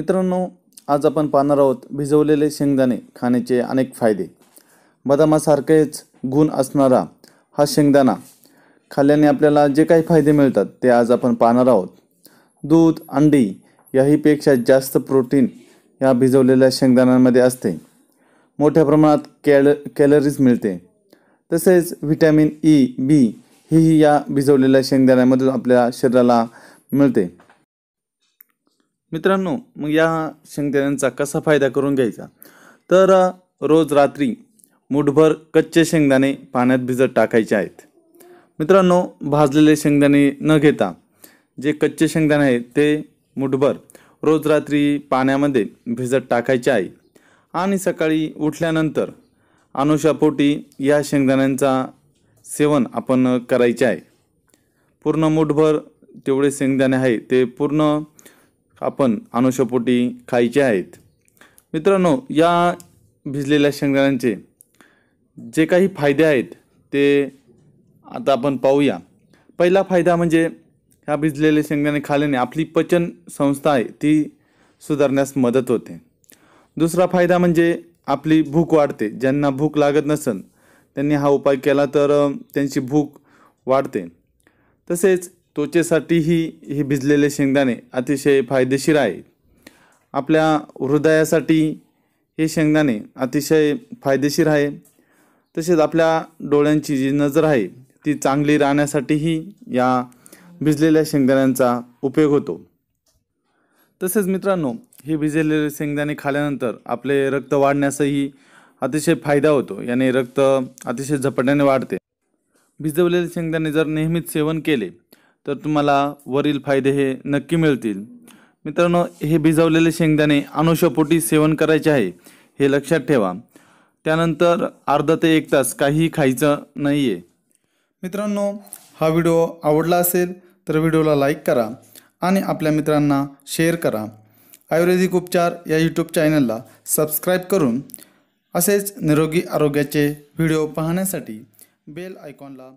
मित्रांनो आज आपण पाहणार आहोत भिजवलेले शेंगदाणे खाण्याचे अनेक फायदे बदामासारखेच गुण असणारा हा शेंगदाणा खाल्ल्याने आपल्याला जे काही फायदे मिळतात ते आज आपण पाहणार आहोत दूध अंडी याहीपेक्षा जास्त प्रोटीन या भिजवलेल्या शेंगदाण्यांमध्ये असते मोठ्या प्रमाणात कॅल कॅलरीज मिळते तसेच व्हिटॅमिन ई बी ही या भिजवलेल्या शेंगदाण्यामधून आपल्या शरीराला मिळते मित्रांनो मग या शेंगदाण्यांचा कसा फायदा करून घ्यायचा तर रोज रात्री मुठभर कच्चे शेंगदाणे पाण्यात भिजत टाकायचे आहेत मित्रांनो भाजलेले शेंगदाणे न घेता जे कच्चे शेंगदाणे आहेत ते मुठभर रोज रात्री पाण्यामध्ये भिजत टाकायचे आहे आणि सकाळी उठल्यानंतर अनुषापोटी या शेंगदाण्यांचा सेवन आपण करायचे आहे पूर्ण मुठभर तेवढे शेंगदाणे आहे ते पूर्ण आपण अनुषपोटी खायचे आहेत मित्रांनो या भिजलेल्या शेंगदाण्यांचे जे काही फायदे आहेत ते आता आपण पाहूया पहिला फायदा म्हणजे ह्या भिजलेले शेंगदाणे खाल्याने आपली पचन संस्था आहे ती सुधारण्यास मदत होते दुसरा फायदा म्हणजे आपली भूक वाढते ज्यांना भूक लागत नसेल त्यांनी हा उपाय केला तर त्यांची भूक वाढते तसेच त्वचेसाठीही हे भिजलेले शेंगदाणे अतिशय फायदेशीर आहे आपल्या हृदयासाठी हे शेंगदाणे अतिशय फायदेशीर आहे तसेच आपल्या डोळ्यांची जी नजर आहे ती चांगली राहण्यासाठीही या भिजलेल्या शेंगदाण्यांचा उपयोग होतो तसेच मित्रांनो हे भिजलेले शेंगदाणे खाल्यानंतर आपले रक्त वाढण्यासही अतिशय फायदा होतो याने रक्त अतिशय झपाट्याने वाढते भिजवलेले शेंगदाणे जर नेहमीच सेवन केले तर तुम्हाला वरील फायदे हे नक्की मिळतील मित्रांनो हे भिजवलेले शेंगदाणे अनुषपोटी सेवन करायचे आहे हे लक्षात ठेवा त्यानंतर अर्धा ते एक तास काहीही खायचं नाही आहे मित्रांनो हा व्हिडिओ आवडला असेल तर व्हिडिओला लाईक करा आणि आपल्या मित्रांना शेअर करा आयुर्वेदिक उपचार या यूट्यूब चॅनलला सबस्क्राईब करून असेच निरोगी आरोग्याचे व्हिडिओ पाहण्यासाठी बेल आयकॉनला